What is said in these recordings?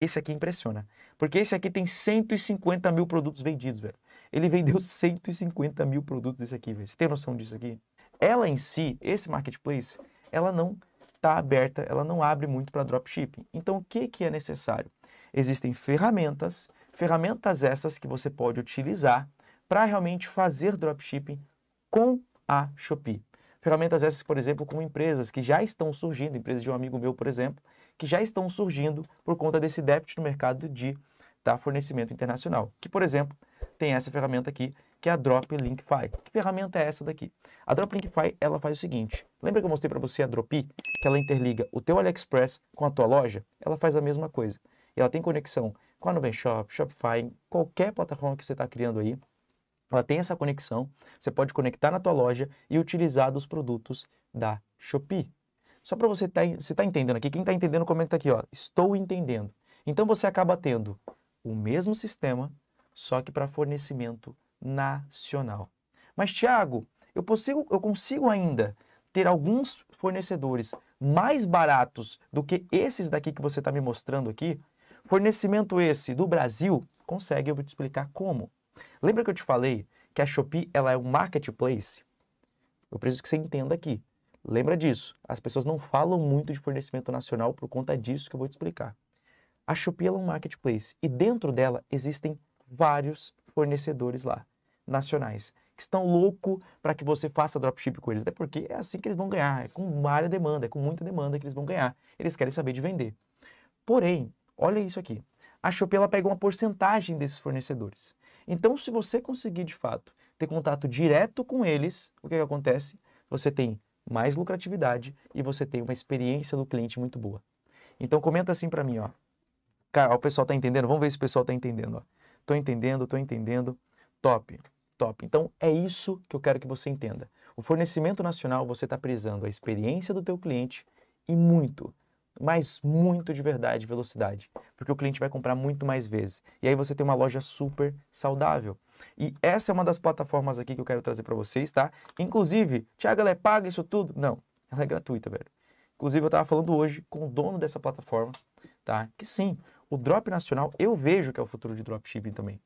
Esse aqui impressiona. Porque esse aqui tem 150 mil produtos vendidos, velho. Ele vendeu 150 mil produtos desse aqui, velho. Você tem noção disso aqui? Ela em si, esse marketplace, ela não está aberta, ela não abre muito para dropshipping. Então, o que, que é necessário? Existem ferramentas, ferramentas essas que você pode utilizar para realmente fazer dropshipping com a Shopee. Ferramentas essas, por exemplo, com empresas que já estão surgindo, empresa de um amigo meu, por exemplo, que já estão surgindo por conta desse déficit no mercado de tá, fornecimento internacional. Que, por exemplo, tem essa ferramenta aqui, que é a DropLinkify. Que ferramenta é essa daqui? A DropLinkify, ela faz o seguinte. Lembra que eu mostrei para você a Dropi, que ela interliga o teu AliExpress com a tua loja? Ela faz a mesma coisa. Ela tem conexão com a Nuvem Shop, Shopify, qualquer plataforma que você está criando aí. Ela tem essa conexão. Você pode conectar na tua loja e utilizar dos produtos da Shopee. Só para você tá, você tá entendendo aqui, quem está entendendo comenta aqui, ó, estou entendendo. Então você acaba tendo o mesmo sistema, só que para fornecimento nacional. Mas Thiago, eu consigo, eu consigo ainda ter alguns fornecedores mais baratos do que esses daqui que você está me mostrando aqui? Fornecimento esse do Brasil? Consegue, eu vou te explicar como. Lembra que eu te falei que a Shopee ela é um marketplace? Eu preciso que você entenda aqui. Lembra disso. As pessoas não falam muito de fornecimento nacional por conta disso que eu vou te explicar. A Shopee é um marketplace e dentro dela existem vários fornecedores lá, nacionais, que estão louco para que você faça dropship com eles. Até porque é assim que eles vão ganhar, é com área demanda, é com muita demanda que eles vão ganhar. Eles querem saber de vender. Porém, olha isso aqui. A Shopee ela pega uma porcentagem desses fornecedores. Então, se você conseguir de fato ter contato direto com eles, o que, que acontece? Você tem mais lucratividade e você tem uma experiência do cliente muito boa. Então comenta assim para mim, ó. Cara, o pessoal tá entendendo? Vamos ver se o pessoal tá entendendo, ó. Tô entendendo, tô entendendo. Top, top. Então é isso que eu quero que você entenda. O fornecimento nacional você está prezando a experiência do teu cliente e muito mas muito de verdade velocidade, porque o cliente vai comprar muito mais vezes. E aí você tem uma loja super saudável. E essa é uma das plataformas aqui que eu quero trazer para vocês, tá? Inclusive, Thiago, ela é paga isso tudo? Não, ela é gratuita, velho. Inclusive, eu estava falando hoje com o dono dessa plataforma, tá? Que sim, o drop nacional eu vejo que é o futuro de dropshipping também.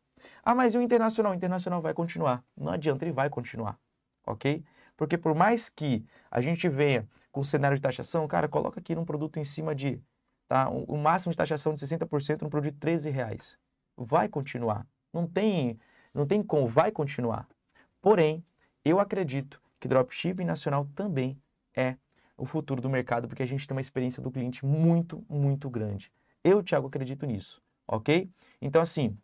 Ah, mas e o internacional? O internacional vai continuar. Não adianta, ele vai continuar, ok? Porque por mais que a gente venha com cenário de taxação, cara, coloca aqui num produto em cima de tá, o máximo de taxação de 60% num produto de 13 reais. Vai continuar. Não tem, não tem como, vai continuar. Porém, eu acredito que dropshipping nacional também é o futuro do mercado, porque a gente tem uma experiência do cliente muito, muito grande. Eu, Thiago, acredito nisso, ok? Então, assim,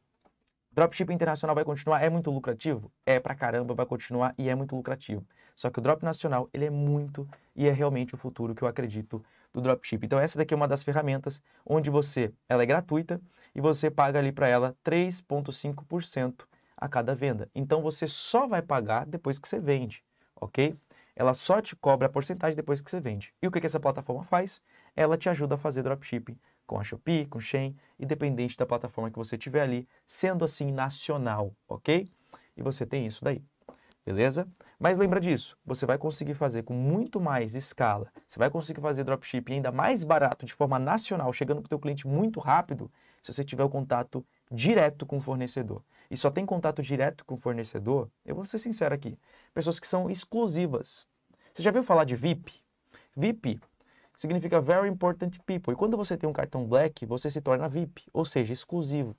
Dropship internacional vai continuar? É muito lucrativo? É pra caramba, vai continuar e é muito lucrativo. Só que o drop nacional, ele é muito e é realmente o futuro que eu acredito do dropship. Então essa daqui é uma das ferramentas onde você, ela é gratuita e você paga ali para ela 3.5% a cada venda. Então você só vai pagar depois que você vende, OK? ela só te cobra a porcentagem depois que você vende. E o que, que essa plataforma faz? Ela te ajuda a fazer dropshipping com a Shopee, com Shein, independente da plataforma que você tiver ali, sendo assim nacional, ok? E você tem isso daí, beleza? Mas lembra disso, você vai conseguir fazer com muito mais escala, você vai conseguir fazer dropshipping ainda mais barato, de forma nacional, chegando para o teu cliente muito rápido, se você tiver o contato direto com o fornecedor. E só tem contato direto com o fornecedor, eu vou ser sincero aqui, pessoas que são exclusivas. Você já viu falar de VIP? VIP significa Very Important People. E quando você tem um cartão Black, você se torna VIP, ou seja, exclusivo.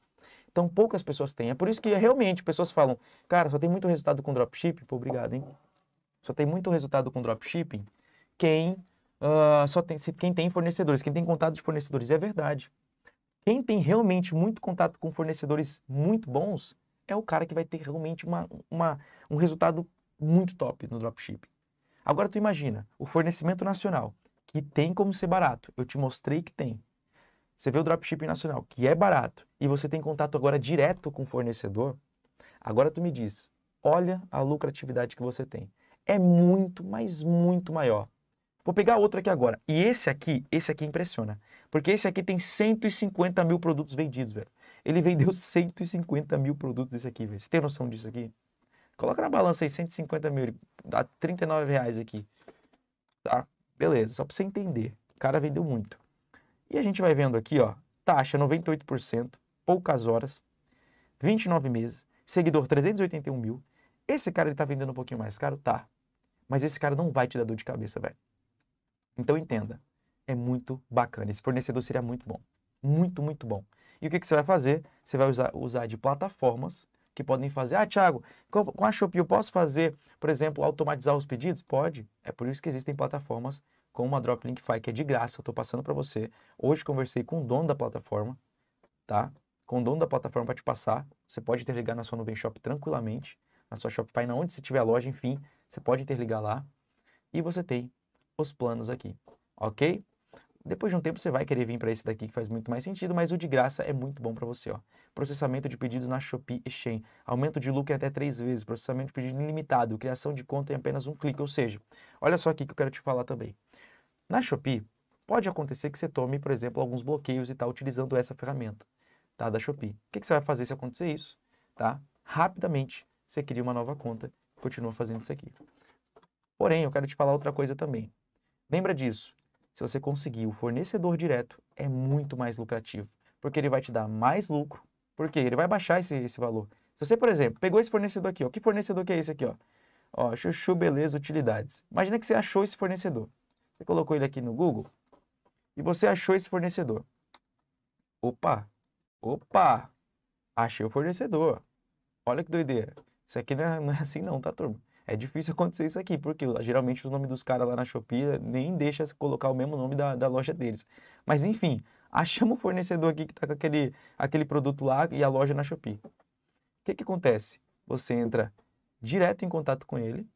Então poucas pessoas têm. É por isso que realmente pessoas falam, cara, só tem muito resultado com dropshipping. Pô, obrigado, hein? Só tem muito resultado com dropshipping quem uh, só tem quem tem fornecedores, quem tem contato de fornecedores. É verdade. Quem tem realmente muito contato com fornecedores muito bons é o cara que vai ter realmente uma, uma um resultado muito top no dropshipping. Agora tu imagina, o fornecimento nacional, que tem como ser barato. Eu te mostrei que tem. Você vê o dropshipping nacional, que é barato, e você tem contato agora direto com o fornecedor. Agora tu me diz, olha a lucratividade que você tem. É muito, mas muito maior. Vou pegar outro aqui agora. E esse aqui, esse aqui impressiona. Porque esse aqui tem 150 mil produtos vendidos, velho. Ele vendeu 150 mil produtos desse aqui, velho. Você tem noção disso aqui? Coloca na balança aí 150 mil, dá 39 reais aqui. Tá? Beleza, só para você entender. O cara vendeu muito. E a gente vai vendo aqui, ó, taxa 98%, poucas horas, 29 meses, seguidor 381 mil. Esse cara ele tá vendendo um pouquinho mais caro? Tá. Mas esse cara não vai te dar dor de cabeça, velho. Então entenda, é muito bacana. Esse fornecedor seria muito bom. Muito, muito bom. E o que, que você vai fazer? Você vai usar, usar de plataformas que podem fazer. Ah, Thiago, com, a Shopee eu posso fazer, por exemplo, automatizar os pedidos? Pode. É por isso que existem plataformas como a Droplinkify, que é de graça, estou passando para você. Hoje conversei com o dono da plataforma, tá? Com o dono da plataforma para te passar. Você pode interligar na sua Nuvem Shop tranquilamente, na sua Shopify, na onde você tiver a loja, enfim, você pode interligar lá. E você tem os planos aqui, ok? Depois de um tempo você vai querer vir para esse daqui que faz muito mais sentido, mas o de graça é muito bom para você. Ó. Processamento de pedidos na Shopee Exchange, aumento de lucro em até três vezes, processamento de pedido ilimitado, criação de conta em apenas um clique. Ou seja, olha só aqui que eu quero te falar também. Na Shopee, pode acontecer que você tome, por exemplo, alguns bloqueios e está utilizando essa ferramenta tá, da Shopee. O que, que você vai fazer se acontecer isso? Tá? Rapidamente você cria uma nova conta e continua fazendo isso aqui. Porém, eu quero te falar outra coisa também. Lembra disso, se você conseguir o fornecedor direto, é muito mais lucrativo, porque ele vai te dar mais lucro, porque ele vai baixar esse, esse valor. Se você, por exemplo, pegou esse fornecedor aqui, ó, que fornecedor que é esse aqui? Ó? Ó, chuchu Beleza Utilidades. Imagina que você achou esse fornecedor. Você colocou ele aqui no Google e você achou esse fornecedor. Opa, opa, achei o fornecedor. Olha que doideira. Isso aqui não é, não é assim não, tá, turma? é difícil acontecer isso aqui, porque geralmente o nome dos caras lá na Shopee eh, nem deixa colocar o mesmo nome da, da loja deles. Mas enfim, achamos o fornecedor aqui que está com aquele, aquele produto lá e a loja na Shopee. O que, que acontece? Você entra direto em contato com ele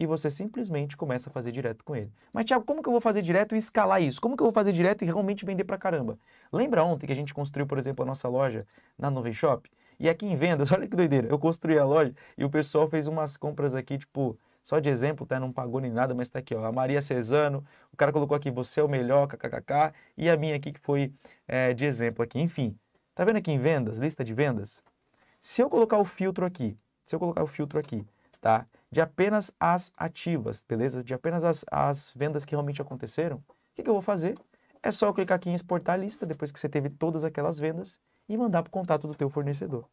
e você simplesmente começa a fazer direto com ele. Mas, Tiago, como que eu vou fazer direto e escalar isso? Como que eu vou fazer direto e realmente vender pra caramba? Lembra ontem que a gente construiu, por exemplo, a nossa loja na Nuvem Shop? E aqui em vendas, olha que doideira, eu construí a loja e o pessoal fez umas compras aqui, tipo, só de exemplo, tá? Não pagou nem nada, mas tá aqui, ó, a Maria Cesano, o cara colocou aqui, você é o melhor, kkkk, e a minha aqui que foi é, de exemplo aqui, enfim. Tá vendo aqui em vendas, lista de vendas? Se eu colocar o filtro aqui, se eu colocar o filtro aqui, tá? De apenas as ativas, beleza? De apenas as, as vendas que realmente aconteceram, o que, que eu vou fazer? É só eu clicar aqui em exportar a lista, depois que você teve todas aquelas vendas, e mandar para o contato do teu fornecedor.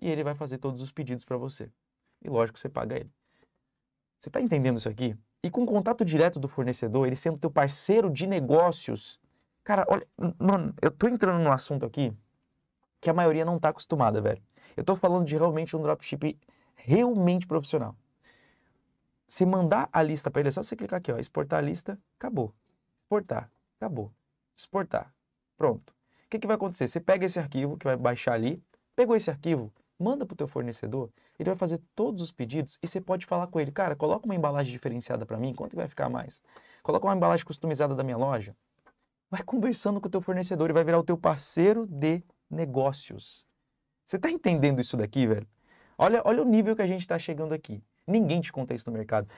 E ele vai fazer todos os pedidos para você. E lógico, você paga ele. Você está entendendo isso aqui? E com o contato direto do fornecedor, ele sendo teu parceiro de negócios. Cara, olha, mano, eu tô entrando num assunto aqui que a maioria não está acostumada, velho. Eu tô falando de realmente um dropship realmente profissional. Se mandar a lista para ele, é só você clicar aqui, ó, exportar a lista, acabou. Exportar, acabou. Exportar, pronto que, que vai acontecer? Você pega esse arquivo que vai baixar ali, pegou esse arquivo, manda para o teu fornecedor, ele vai fazer todos os pedidos e você pode falar com ele, cara, coloca uma embalagem diferenciada para mim, quanto vai ficar mais? Coloca uma embalagem customizada da minha loja. Vai conversando com o teu fornecedor e vai virar o teu parceiro de negócios. Você está entendendo isso daqui, velho? Olha, olha o nível que a gente está chegando aqui. Ninguém te conta isso no mercado.